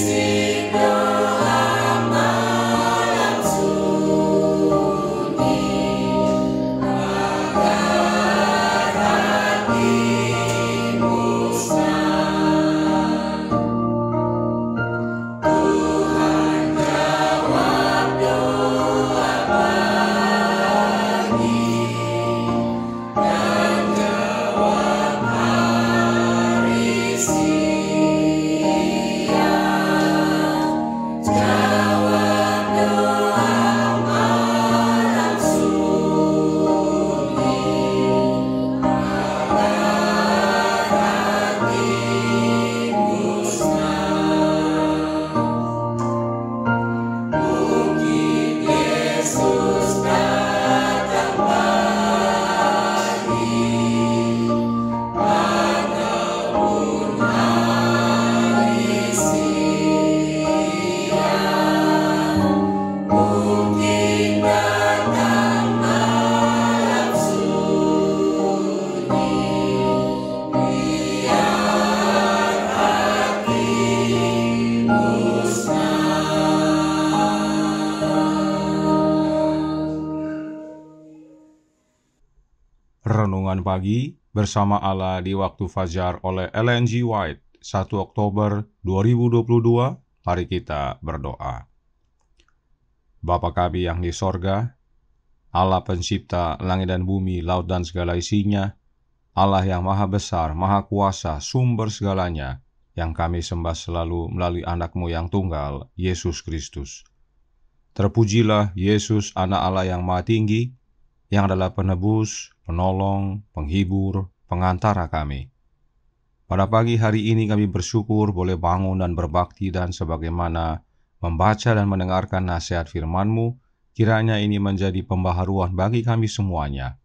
Christine. pagi bersama Allah di waktu fajar oleh Ellen G. White, 1 Oktober 2022, mari kita berdoa. Bapa kami yang di sorga, Allah pencipta langit dan bumi, laut dan segala isinya, Allah yang maha besar, maha kuasa, sumber segalanya, yang kami sembah selalu melalui anakmu yang tunggal, Yesus Kristus. Terpujilah Yesus, anak Allah yang maha tinggi, yang adalah penebus, penolong, penghibur, pengantara kami. Pada pagi hari ini kami bersyukur boleh bangun dan berbakti dan sebagaimana membaca dan mendengarkan nasihat firman-Mu, kiranya ini menjadi pembaharuan bagi kami semuanya.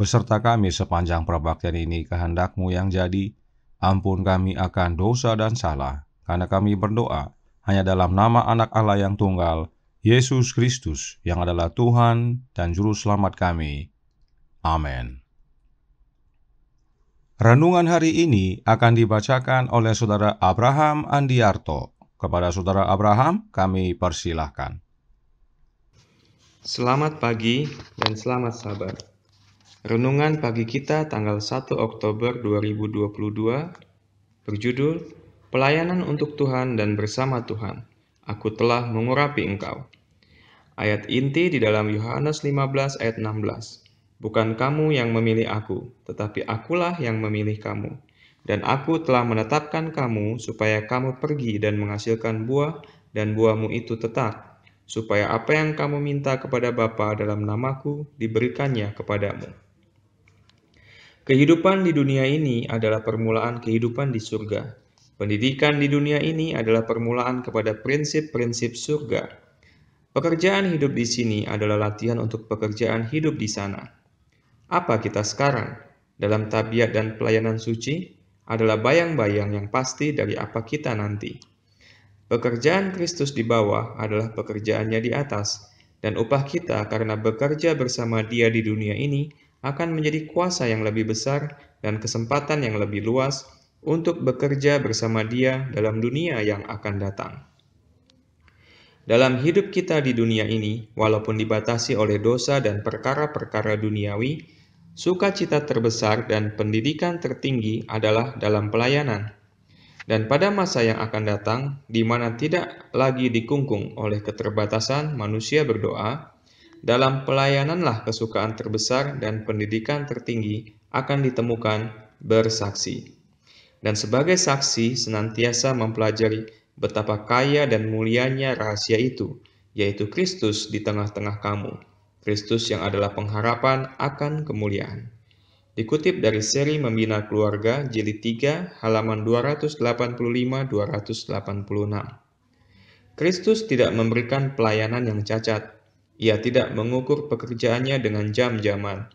Beserta kami sepanjang perbaktian ini kehendak-Mu yang jadi, ampun kami akan dosa dan salah, karena kami berdoa hanya dalam nama anak Allah yang tunggal, Yesus Kristus, yang adalah Tuhan dan Juru Selamat kami. Amin. Renungan hari ini akan dibacakan oleh Saudara Abraham Andiarto. Kepada Saudara Abraham, kami persilahkan. Selamat pagi dan selamat sabar. Renungan pagi kita tanggal 1 Oktober 2022 berjudul Pelayanan untuk Tuhan dan Bersama Tuhan aku telah mengurapi engkau. Ayat inti di dalam Yohanes 15 ayat 16. Bukan kamu yang memilih aku, tetapi akulah yang memilih kamu. Dan aku telah menetapkan kamu supaya kamu pergi dan menghasilkan buah dan buahmu itu tetap, supaya apa yang kamu minta kepada Bapa dalam namaku diberikannya kepadamu. Kehidupan di dunia ini adalah permulaan kehidupan di surga, Pendidikan di dunia ini adalah permulaan kepada prinsip-prinsip surga. Pekerjaan hidup di sini adalah latihan untuk pekerjaan hidup di sana. Apa kita sekarang dalam tabiat dan pelayanan suci adalah bayang-bayang yang pasti dari apa kita nanti. Pekerjaan Kristus di bawah adalah pekerjaannya di atas, dan upah kita karena bekerja bersama Dia di dunia ini akan menjadi kuasa yang lebih besar dan kesempatan yang lebih luas untuk bekerja bersama Dia dalam dunia yang akan datang. Dalam hidup kita di dunia ini, walaupun dibatasi oleh dosa dan perkara-perkara duniawi, sukacita terbesar dan pendidikan tertinggi adalah dalam pelayanan. Dan pada masa yang akan datang, di mana tidak lagi dikungkung oleh keterbatasan manusia berdoa, dalam pelayananlah kesukaan terbesar dan pendidikan tertinggi akan ditemukan bersaksi dan sebagai saksi senantiasa mempelajari betapa kaya dan mulianya rahasia itu, yaitu Kristus di tengah-tengah kamu, Kristus yang adalah pengharapan akan kemuliaan. Dikutip dari seri Membina Keluarga jilid 3 halaman 285-286. Kristus tidak memberikan pelayanan yang cacat. Ia tidak mengukur pekerjaannya dengan jam-jaman.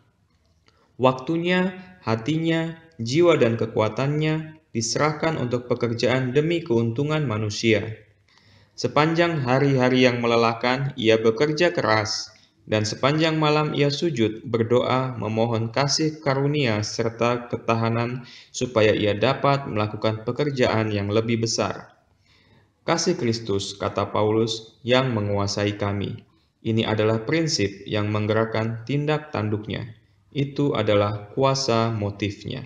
Waktunya, hatinya, jiwa dan kekuatannya diserahkan untuk pekerjaan demi keuntungan manusia. Sepanjang hari-hari yang melelahkan, ia bekerja keras, dan sepanjang malam ia sujud, berdoa, memohon kasih karunia serta ketahanan supaya ia dapat melakukan pekerjaan yang lebih besar kasih Kristus, kata Paulus, yang menguasai kami. Ini adalah prinsip yang menggerakkan tindak tanduknya. Itu adalah kuasa motifnya.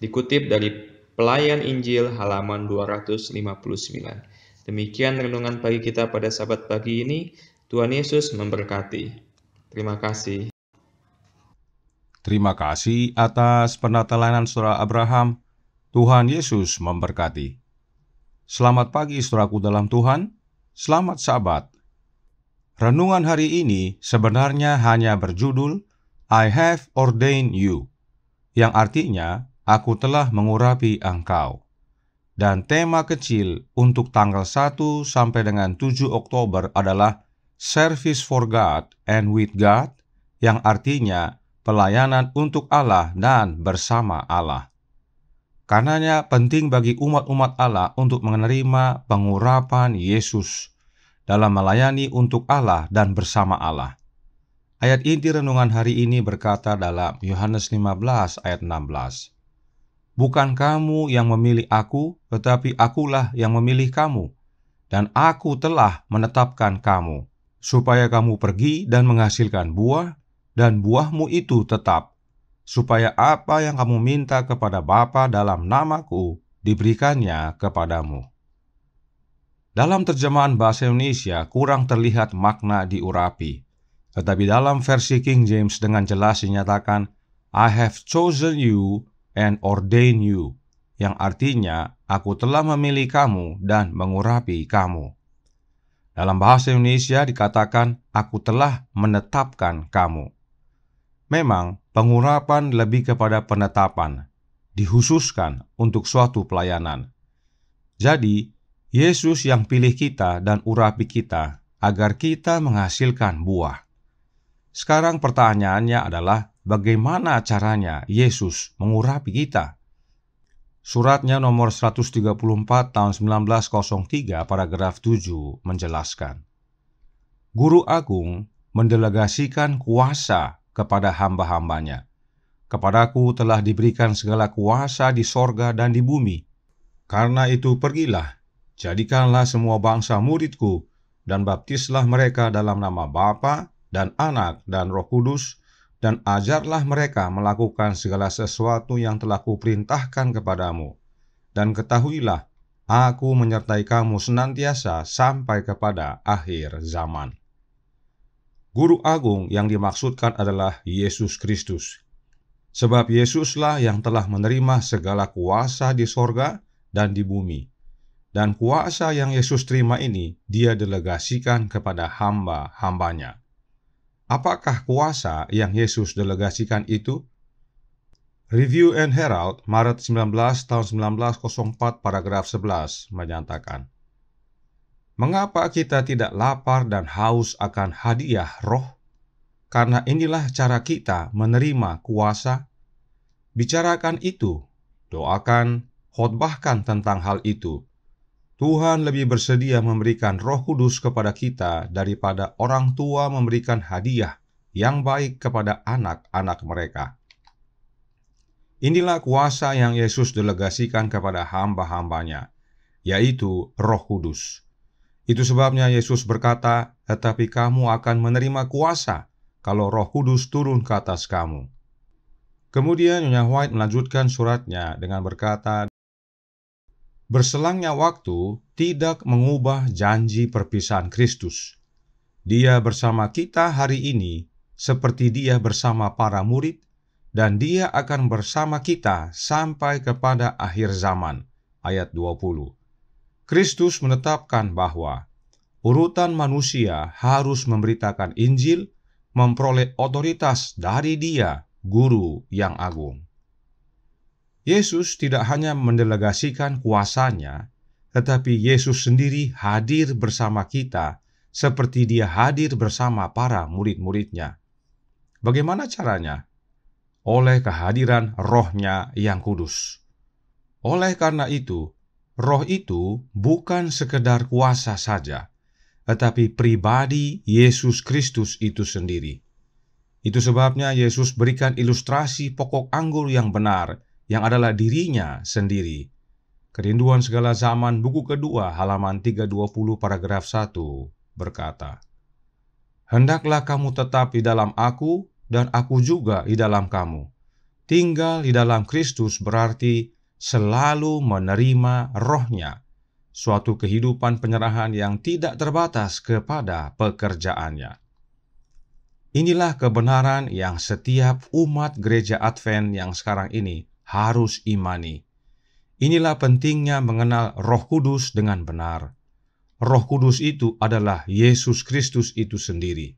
Dikutip dari Pelayan Injil halaman 259. Demikian renungan pagi kita pada sabat pagi ini. Tuhan Yesus memberkati. Terima kasih. Terima kasih atas penatalanan surah Abraham. Tuhan Yesus memberkati. Selamat pagi suraku dalam Tuhan. Selamat Sabat. Renungan hari ini sebenarnya hanya berjudul I have ordained you yang artinya aku telah mengurapi engkau. Dan tema kecil untuk tanggal 1 sampai dengan 7 Oktober adalah Service for God and with God, yang artinya pelayanan untuk Allah dan bersama Allah. Karenanya penting bagi umat-umat Allah untuk menerima pengurapan Yesus dalam melayani untuk Allah dan bersama Allah. Ayat inti renungan hari ini berkata dalam Yohanes 15 ayat 16. Bukan kamu yang memilih aku, tetapi akulah yang memilih kamu, dan aku telah menetapkan kamu, supaya kamu pergi dan menghasilkan buah, dan buahmu itu tetap, supaya apa yang kamu minta kepada Bapa dalam namaku diberikannya kepadamu. Dalam terjemahan bahasa Indonesia kurang terlihat makna diurapi, tetapi dalam versi King James dengan jelas dinyatakan, I have chosen you and ordain you, yang artinya aku telah memilih kamu dan mengurapi kamu. Dalam bahasa Indonesia dikatakan aku telah menetapkan kamu. Memang pengurapan lebih kepada penetapan, dihususkan untuk suatu pelayanan. Jadi, Yesus yang pilih kita dan urapi kita agar kita menghasilkan buah. Sekarang pertanyaannya adalah bagaimana caranya Yesus mengurapi kita. Suratnya nomor 134 tahun 1903 paragraf 7 menjelaskan. Guru Agung mendelegasikan kuasa kepada hamba-hambanya. Kepadaku telah diberikan segala kuasa di sorga dan di bumi. Karena itu pergilah, jadikanlah semua bangsa muridku, dan baptislah mereka dalam nama Bapa dan Anak dan Roh Kudus, dan ajarlah mereka melakukan segala sesuatu yang telah kuperintahkan kepadamu. Dan ketahuilah, aku menyertai kamu senantiasa sampai kepada akhir zaman. Guru Agung yang dimaksudkan adalah Yesus Kristus. Sebab Yesuslah yang telah menerima segala kuasa di sorga dan di bumi. Dan kuasa yang Yesus terima ini, dia delegasikan kepada hamba-hambanya. Apakah kuasa yang Yesus delegasikan itu? Review and Herald, Maret 19 tahun 1904, paragraf 11, menyatakan, Mengapa kita tidak lapar dan haus akan hadiah roh? Karena inilah cara kita menerima kuasa. Bicarakan itu, doakan, khotbahkan tentang hal itu, Tuhan lebih bersedia memberikan Roh Kudus kepada kita daripada orang tua memberikan hadiah yang baik kepada anak-anak mereka. Inilah kuasa yang Yesus delegasikan kepada hamba-hambanya, yaitu Roh Kudus. Itu sebabnya Yesus berkata, "Tetapi kamu akan menerima kuasa kalau Roh Kudus turun ke atas kamu." Kemudian Nyonya White melanjutkan suratnya dengan berkata, Berselangnya waktu tidak mengubah janji perpisahan Kristus. Dia bersama kita hari ini, seperti Dia bersama para murid, dan Dia akan bersama kita sampai kepada akhir zaman. Ayat 20. Kristus menetapkan bahwa urutan manusia harus memberitakan Injil, memperoleh otoritas dari Dia, Guru yang agung. Yesus tidak hanya mendelegasikan kuasanya, tetapi Yesus sendiri hadir bersama kita seperti dia hadir bersama para murid-muridnya. Bagaimana caranya? Oleh kehadiran rohnya yang kudus. Oleh karena itu, roh itu bukan sekedar kuasa saja, tetapi pribadi Yesus Kristus itu sendiri. Itu sebabnya Yesus berikan ilustrasi pokok anggur yang benar, yang adalah dirinya sendiri. Kerinduan segala zaman buku kedua halaman 320 paragraf 1 berkata, Hendaklah kamu tetap di dalam aku dan aku juga di dalam kamu. Tinggal di dalam Kristus berarti selalu menerima rohnya, suatu kehidupan penyerahan yang tidak terbatas kepada pekerjaannya. Inilah kebenaran yang setiap umat gereja Advent yang sekarang ini harus imani. Inilah pentingnya mengenal Roh Kudus dengan benar. Roh Kudus itu adalah Yesus Kristus itu sendiri.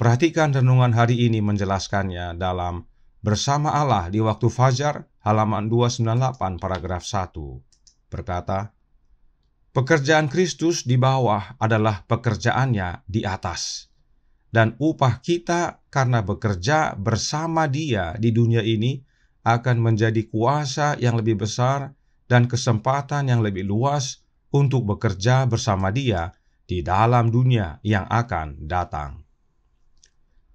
Perhatikan renungan hari ini menjelaskannya dalam Bersama Allah di waktu fajar halaman 298 paragraf 1 berkata Pekerjaan Kristus di bawah adalah pekerjaannya di atas dan upah kita karena bekerja bersama Dia di dunia ini akan menjadi kuasa yang lebih besar dan kesempatan yang lebih luas untuk bekerja bersama Dia di dalam dunia yang akan datang.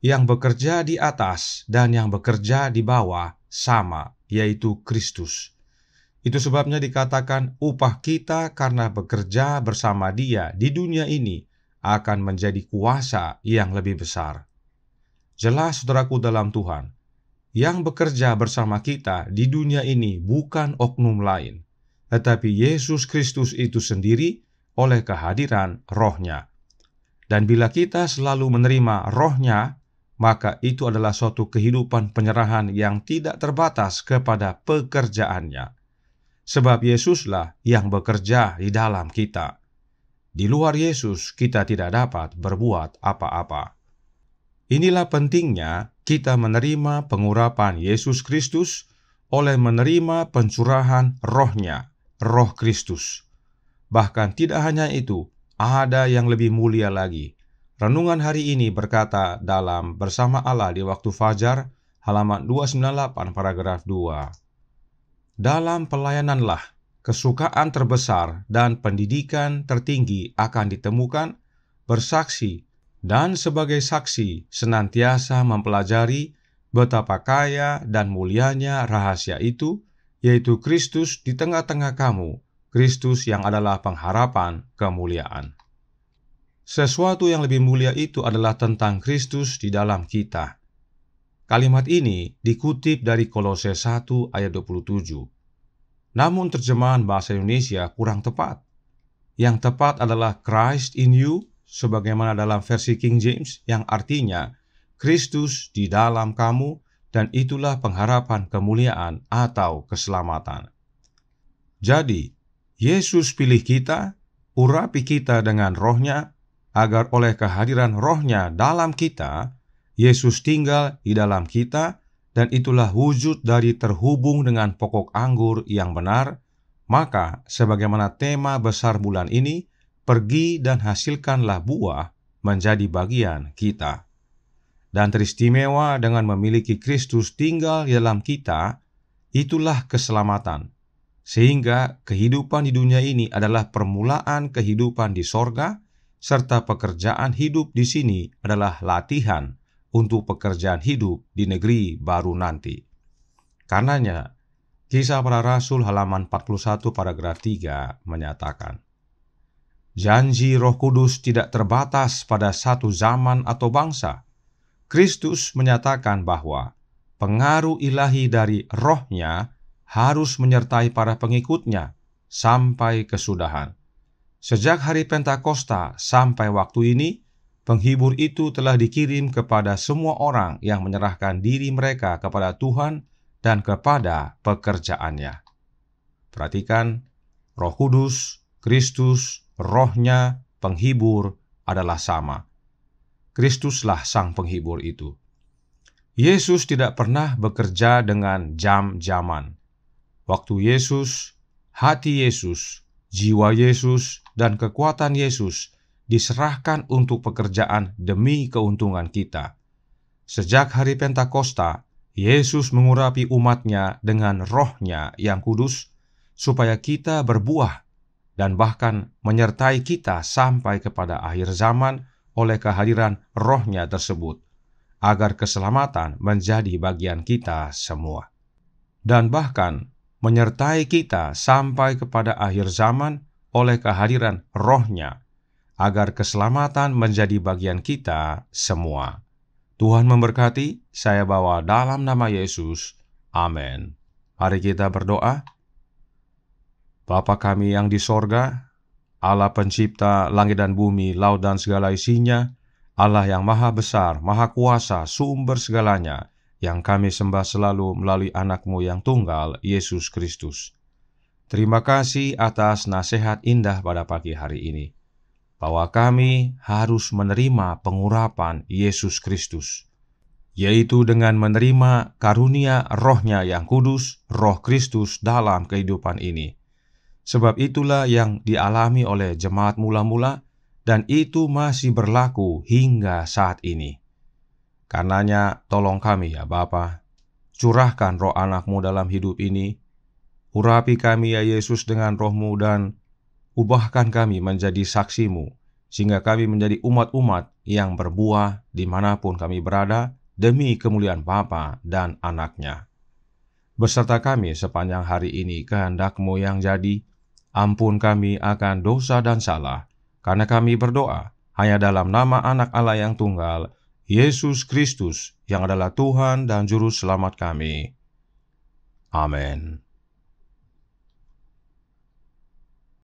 Yang bekerja di atas dan yang bekerja di bawah sama, yaitu Kristus. Itu sebabnya dikatakan upah kita karena bekerja bersama Dia di dunia ini akan menjadi kuasa yang lebih besar. Jelas, saudaraku, dalam Tuhan yang bekerja bersama kita di dunia ini bukan oknum lain, tetapi Yesus Kristus itu sendiri oleh kehadiran rohnya. Dan bila kita selalu menerima rohnya, maka itu adalah suatu kehidupan penyerahan yang tidak terbatas kepada pekerjaannya. Sebab Yesuslah yang bekerja di dalam kita. Di luar Yesus, kita tidak dapat berbuat apa-apa. Inilah pentingnya kita menerima pengurapan Yesus Kristus oleh menerima pencurahan rohnya, roh Kristus. Bahkan tidak hanya itu, ada yang lebih mulia lagi. Renungan hari ini berkata dalam Bersama Allah di waktu fajar, halaman 298 paragraf 2. Dalam pelayananlah kesukaan terbesar dan pendidikan tertinggi akan ditemukan bersaksi dan sebagai saksi senantiasa mempelajari betapa kaya dan mulianya rahasia itu, yaitu Kristus di tengah-tengah kamu, Kristus yang adalah pengharapan kemuliaan. Sesuatu yang lebih mulia itu adalah tentang Kristus di dalam kita. Kalimat ini dikutip dari Kolose 1 ayat 27. Namun terjemahan bahasa Indonesia kurang tepat. Yang tepat adalah Christ in you sebagaimana dalam versi King James yang artinya Kristus di dalam kamu dan itulah pengharapan kemuliaan atau keselamatan. Jadi, Yesus pilih kita, urapi kita dengan rohnya, agar oleh kehadiran rohnya dalam kita, Yesus tinggal di dalam kita, dan itulah wujud dari terhubung dengan pokok anggur yang benar, maka sebagaimana tema besar bulan ini, Pergi dan hasilkanlah buah menjadi bagian kita. Dan teristimewa dengan memiliki Kristus tinggal di dalam kita, itulah keselamatan. Sehingga kehidupan di dunia ini adalah permulaan kehidupan di sorga, serta pekerjaan hidup di sini adalah latihan untuk pekerjaan hidup di negeri baru nanti. Karenanya, Kisah para Rasul halaman 41 paragraf 3 menyatakan, Janji Roh Kudus tidak terbatas pada satu zaman atau bangsa. Kristus menyatakan bahwa pengaruh ilahi dari rohnya harus menyertai para pengikutnya sampai kesudahan. Sejak hari Pentakosta sampai waktu ini, penghibur itu telah dikirim kepada semua orang yang menyerahkan diri mereka kepada Tuhan dan kepada pekerjaannya. Perhatikan, Roh Kudus, Kristus, rohnya penghibur adalah sama. Kristuslah sang penghibur itu. Yesus tidak pernah bekerja dengan jam-jaman. Waktu Yesus, hati Yesus, jiwa Yesus, dan kekuatan Yesus diserahkan untuk pekerjaan demi keuntungan kita. Sejak hari Pentakosta, Yesus mengurapi umatnya dengan rohnya yang kudus, supaya kita berbuah dan bahkan menyertai kita sampai kepada akhir zaman oleh kehadiran rohnya tersebut, agar keselamatan menjadi bagian kita semua. Dan bahkan menyertai kita sampai kepada akhir zaman oleh kehadiran rohnya, agar keselamatan menjadi bagian kita semua. Tuhan memberkati, saya bawa dalam nama Yesus. Amin. Mari kita berdoa. Bapa kami yang di sorga, Allah pencipta langit dan bumi, laut dan segala isinya, Allah yang maha besar, maha kuasa, sumber segalanya, yang kami sembah selalu melalui anakmu yang tunggal, Yesus Kristus. Terima kasih atas nasihat indah pada pagi hari ini, bahwa kami harus menerima pengurapan Yesus Kristus, yaitu dengan menerima karunia rohnya yang kudus, roh Kristus dalam kehidupan ini Sebab itulah yang dialami oleh jemaat mula-mula dan itu masih berlaku hingga saat ini. Karenanya tolong kami ya Bapa, curahkan roh anakmu dalam hidup ini, urapi kami ya Yesus dengan rohmu dan ubahkan kami menjadi saksimu, sehingga kami menjadi umat-umat yang berbuah dimanapun kami berada demi kemuliaan Bapa dan anaknya. Beserta kami sepanjang hari ini kehendakmu yang jadi, ampun kami akan dosa dan salah, karena kami berdoa hanya dalam nama anak Allah yang tunggal, Yesus Kristus, yang adalah Tuhan dan Juru Selamat kami. Amin.